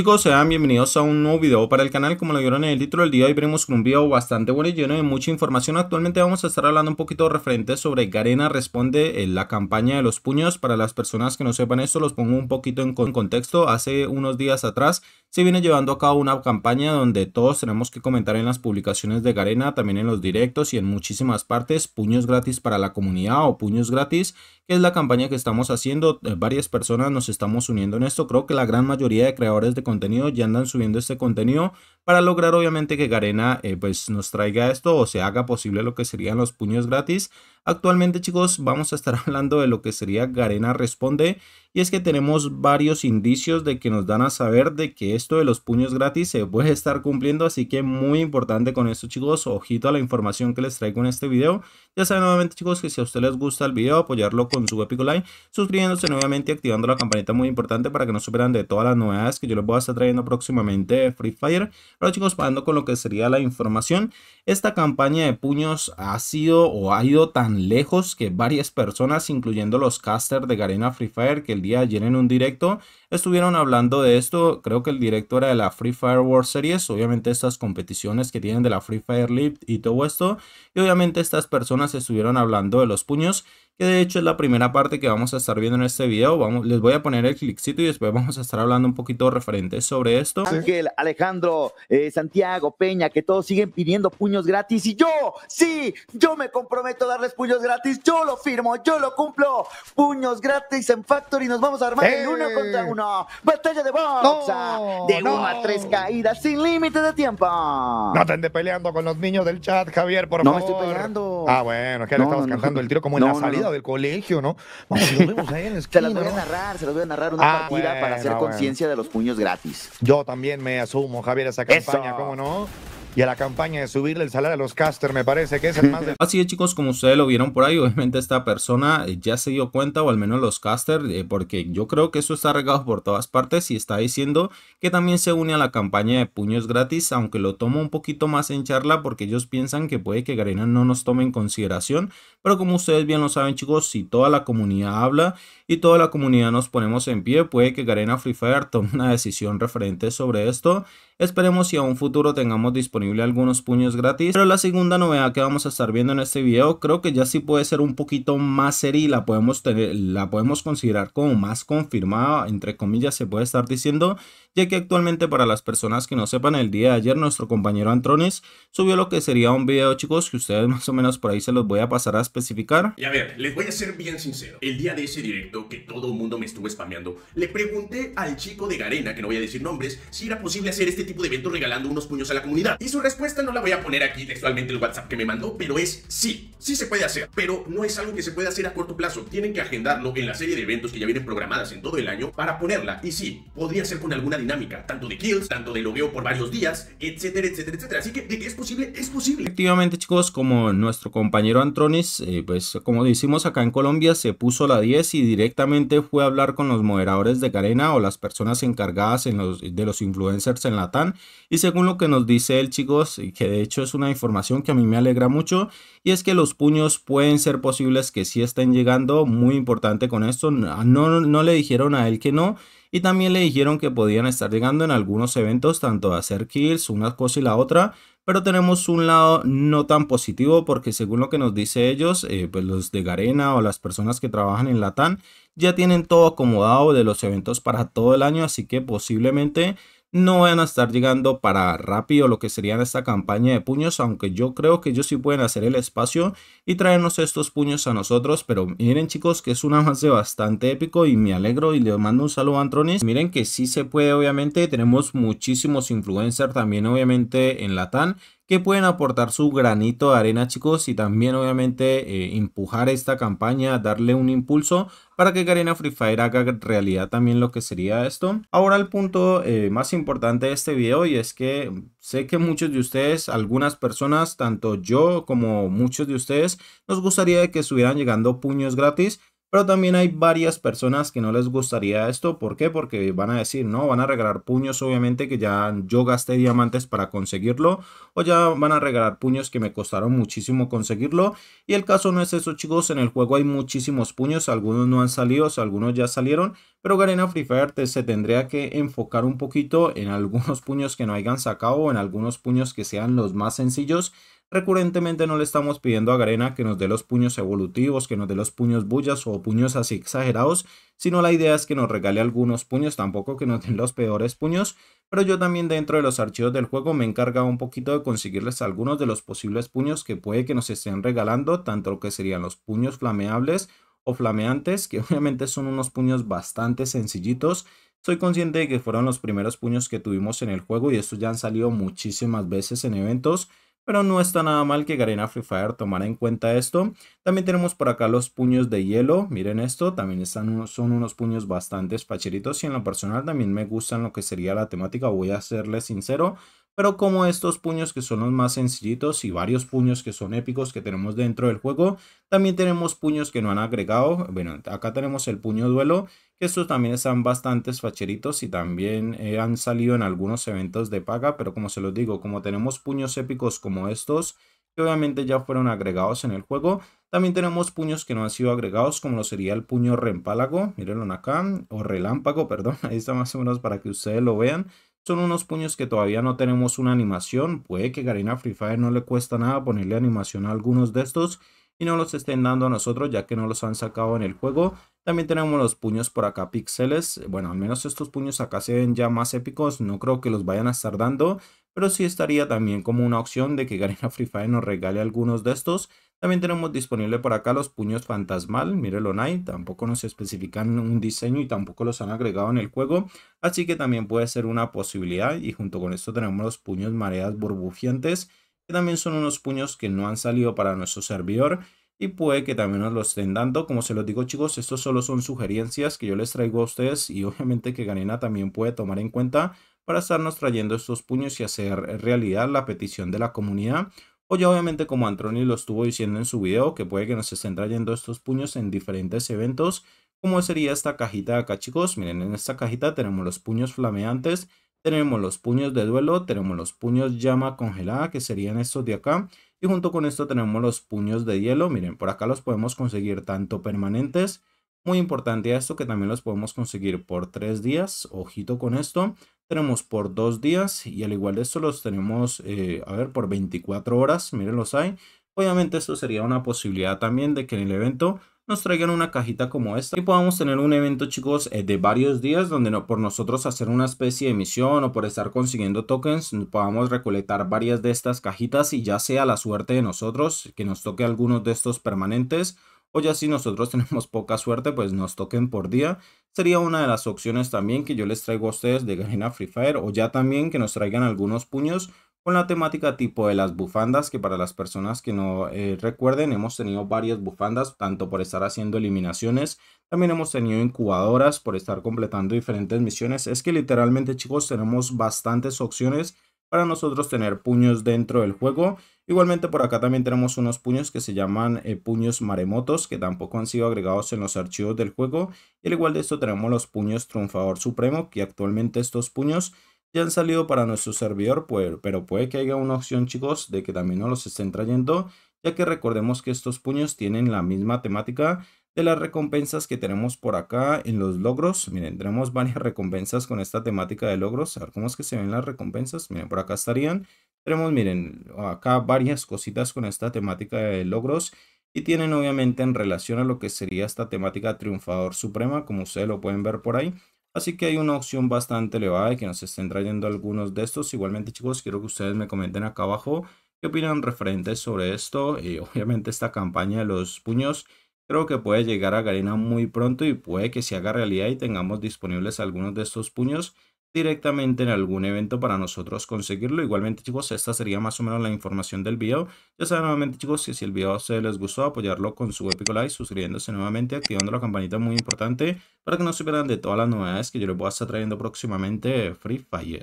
Chicos, sean bienvenidos a un nuevo video para el canal, como lo vieron en el título del día, hoy venimos con un video bastante bueno y lleno de mucha información, actualmente vamos a estar hablando un poquito referente sobre Garena Responde, en eh, la campaña de los puños, para las personas que no sepan esto, los pongo un poquito en contexto, hace unos días atrás se viene llevando a cabo una campaña donde todos tenemos que comentar en las publicaciones de Garena, también en los directos y en muchísimas partes, puños gratis para la comunidad o puños gratis, que es la campaña que estamos haciendo, eh, varias personas nos estamos uniendo en esto, creo que la gran mayoría de creadores de este contenido, ya andan subiendo este contenido para lograr obviamente que Garena eh, pues nos traiga esto o se haga posible lo que serían los puños gratis. Actualmente chicos vamos a estar hablando de lo que sería Garena Responde y es que tenemos varios indicios de que nos dan a saber de que esto de los puños gratis se puede estar cumpliendo así que muy importante con esto chicos, ojito a la información que les traigo en este video. Ya saben nuevamente chicos que si a ustedes les gusta el video apoyarlo con su épico like, suscribiéndose nuevamente y activando la campanita muy importante para que no superan de todas las novedades que yo les voy a estar trayendo próximamente de Free Fire. Ahora chicos pasando con lo que sería la información, esta campaña de puños ha sido o ha ido tan lejos que varias personas, incluyendo los casters de Garena Free Fire, que el día de ayer en un directo estuvieron hablando de esto. Creo que el directo era de la Free Fire World Series. Obviamente estas competiciones que tienen de la Free Fire League y todo esto. Y obviamente estas personas estuvieron hablando de los puños que de hecho es la primera parte que vamos a estar viendo en este video. les voy a poner el cliccito y después vamos a estar hablando un poquito referente sobre esto. Ángel, Alejandro, eh, Santiago, Peña, que todos siguen pidiendo puños gratis y yo, sí, yo me comprometo a darles puños gratis, yo lo firmo, yo lo cumplo. Puños gratis en Factory, nos vamos a armar en uno eh. contra uno. Batalla de boxa, de no. a tres caídas, sin límite de tiempo. No te andes peleando con los niños del chat, Javier, por favor. No me estoy peleando. Ah, bueno, es que estamos cantando el tiro como en la salida del colegio, ¿no? Vamos, los vemos ahí en Se las voy a narrar, se los voy a narrar una ah, partida para hacer conciencia de los puños gratis. Yo también me asumo, Javier, esa campaña, ¿cómo no? y a la campaña de subirle el salario a los casters me parece que es el más... De... Así es chicos, como ustedes lo vieron por ahí, obviamente esta persona eh, ya se dio cuenta, o al menos los casters eh, porque yo creo que eso está regado por todas partes y está diciendo que también se une a la campaña de puños gratis, aunque lo tomo un poquito más en charla porque ellos piensan que puede que Garena no nos tome en consideración, pero como ustedes bien lo saben chicos, si toda la comunidad habla y toda la comunidad nos ponemos en pie, puede que Garena Free Fire tome una decisión referente sobre esto, esperemos si a un futuro tengamos disponible algunos puños gratis. Pero la segunda novedad que vamos a estar viendo en este video creo que ya sí puede ser un poquito más seria la podemos, tener, la podemos considerar como más confirmada, entre comillas se puede estar diciendo ya que actualmente para las personas que no sepan, el día de ayer nuestro compañero Antrones subió lo que sería un video, chicos, que ustedes más o menos por ahí se los voy a pasar a especificar. Y a ver, les voy a ser bien sincero. El día de ese directo que todo el mundo me estuvo spameando, le pregunté al chico de Garena, que no voy a decir nombres, si era posible hacer este tipo de evento regalando unos puños a la comunidad. Y su respuesta no la voy a poner aquí textualmente el WhatsApp que me mandó, pero es sí, sí se puede hacer, pero no es algo que se puede hacer a corto plazo. Tienen que agendarlo en la serie de eventos que ya vienen programadas en todo el año para ponerla. Y sí, podría ser con alguna dinámica, tanto de kills, tanto de veo por varios días, etcétera, etcétera, etcétera. Así que de es posible, es posible. Efectivamente, chicos, como nuestro compañero Antronis, eh, pues como decimos acá en Colombia, se puso la 10 y directamente fue a hablar con los moderadores de Garena o las personas encargadas en los, de los influencers en la tan Y según lo que nos dice él, chicos, y que de hecho es una información que a mí me alegra mucho, y es que los puños pueden ser posibles que sí estén llegando. Muy importante con esto, no, no, no le dijeron a él que no y también le dijeron que podían estar llegando en algunos eventos tanto a hacer kills, una cosa y la otra, pero tenemos un lado no tan positivo porque según lo que nos dice ellos, eh, pues los de Garena o las personas que trabajan en Latam ya tienen todo acomodado de los eventos para todo el año, así que posiblemente no van a estar llegando para rápido lo que serían esta campaña de puños, aunque yo creo que ellos sí pueden hacer el espacio y traernos estos puños a nosotros, pero miren chicos que es un avance bastante épico y me alegro y les mando un saludo a Antronis, miren que sí se puede obviamente, tenemos muchísimos influencers también obviamente en Latam que pueden aportar su granito de arena chicos y también obviamente eh, empujar esta campaña, darle un impulso para que Garena Free Fire haga realidad también lo que sería esto. Ahora el punto eh, más importante de este video y es que sé que muchos de ustedes, algunas personas, tanto yo como muchos de ustedes, nos gustaría que estuvieran llegando puños gratis pero también hay varias personas que no les gustaría esto. ¿Por qué? Porque van a decir, no, van a regalar puños obviamente que ya yo gasté diamantes para conseguirlo. O ya van a regalar puños que me costaron muchísimo conseguirlo. Y el caso no es eso chicos, en el juego hay muchísimos puños. Algunos no han salido, algunos ya salieron pero Garena Free Fire se tendría que enfocar un poquito en algunos puños que no hayan sacado o en algunos puños que sean los más sencillos. Recurrentemente no le estamos pidiendo a Garena que nos dé los puños evolutivos, que nos dé los puños bullas o puños así exagerados, sino la idea es que nos regale algunos puños, tampoco que nos den los peores puños, pero yo también dentro de los archivos del juego me he un poquito de conseguirles algunos de los posibles puños que puede que nos estén regalando, tanto lo que serían los puños flameables o flameantes, que obviamente son unos puños bastante sencillitos. Soy consciente de que fueron los primeros puños que tuvimos en el juego y estos ya han salido muchísimas veces en eventos, pero no está nada mal que Garena Free Fire tomara en cuenta esto. También tenemos por acá los puños de hielo, miren esto, también están son unos puños bastante pacheritos y en lo personal también me gustan lo que sería la temática, voy a serles sincero, pero como estos puños que son los más sencillitos y varios puños que son épicos que tenemos dentro del juego, también tenemos puños que no han agregado, bueno, acá tenemos el puño duelo, que estos también están bastante facheritos y también eh, han salido en algunos eventos de paga, pero como se los digo, como tenemos puños épicos como estos, que obviamente ya fueron agregados en el juego. También tenemos puños que no han sido agregados, como lo sería el puño reempálago, mírenlo acá, o relámpago, perdón, ahí está más o menos para que ustedes lo vean. Son unos puños que todavía no tenemos una animación, puede que Garena Free Fire no le cuesta nada ponerle animación a algunos de estos y no los estén dando a nosotros ya que no los han sacado en el juego. También tenemos los puños por acá píxeles, bueno al menos estos puños acá se ven ya más épicos, no creo que los vayan a estar dando, pero sí estaría también como una opción de que Garena Free Fire nos regale algunos de estos. También tenemos disponible por acá los puños fantasmal, mírenlo night. tampoco nos especifican un diseño y tampoco los han agregado en el juego, así que también puede ser una posibilidad y junto con esto tenemos los puños mareas burbujeantes, que también son unos puños que no han salido para nuestro servidor y puede que también nos los estén dando. Como se los digo chicos, estos solo son sugerencias que yo les traigo a ustedes y obviamente que Garena también puede tomar en cuenta para estarnos trayendo estos puños y hacer realidad la petición de la comunidad Oye, obviamente como Antroni lo estuvo diciendo en su video, que puede que nos estén trayendo estos puños en diferentes eventos, como sería esta cajita de acá chicos, miren en esta cajita tenemos los puños flameantes, tenemos los puños de duelo, tenemos los puños llama congelada, que serían estos de acá, y junto con esto tenemos los puños de hielo, miren por acá los podemos conseguir tanto permanentes, muy importante esto que también los podemos conseguir por 3 días, ojito con esto, tenemos por dos días y al igual de esto los tenemos, eh, a ver, por 24 horas, miren los hay. Obviamente esto sería una posibilidad también de que en el evento nos traigan una cajita como esta y podamos tener un evento chicos eh, de varios días donde no, por nosotros hacer una especie de misión o por estar consiguiendo tokens podamos recolectar varias de estas cajitas y ya sea la suerte de nosotros que nos toque algunos de estos permanentes o ya si nosotros tenemos poca suerte, pues nos toquen por día. Sería una de las opciones también que yo les traigo a ustedes de Garena Free Fire o ya también que nos traigan algunos puños con la temática tipo de las bufandas, que para las personas que no eh, recuerden, hemos tenido varias bufandas, tanto por estar haciendo eliminaciones, también hemos tenido incubadoras por estar completando diferentes misiones. Es que literalmente chicos tenemos bastantes opciones para nosotros tener puños dentro del juego. Igualmente por acá también tenemos unos puños que se llaman eh, puños maremotos que tampoco han sido agregados en los archivos del juego. Y al igual de esto tenemos los puños triunfador supremo que actualmente estos puños ya han salido para nuestro servidor, pues, pero puede que haya una opción chicos de que también no los estén trayendo ya que recordemos que estos puños tienen la misma temática de las recompensas que tenemos por acá en los logros. Miren, tenemos varias recompensas con esta temática de logros. A ver cómo es que se ven las recompensas. Miren, por acá estarían. Tenemos, miren, acá varias cositas con esta temática de logros. Y tienen obviamente en relación a lo que sería esta temática triunfador suprema, como ustedes lo pueden ver por ahí. Así que hay una opción bastante elevada y que nos estén trayendo algunos de estos. Igualmente chicos, quiero que ustedes me comenten acá abajo qué opinan referentes sobre esto. Y obviamente esta campaña de los puños Creo que puede llegar a Garena muy pronto y puede que se haga realidad y tengamos disponibles algunos de estos puños directamente en algún evento para nosotros conseguirlo. Igualmente chicos, esta sería más o menos la información del video. Ya saben nuevamente chicos que si el video se les gustó, apoyarlo con su épico like, suscribiéndose nuevamente, activando la campanita muy importante para que no se pierdan de todas las novedades que yo les voy a estar trayendo próximamente Free Fire.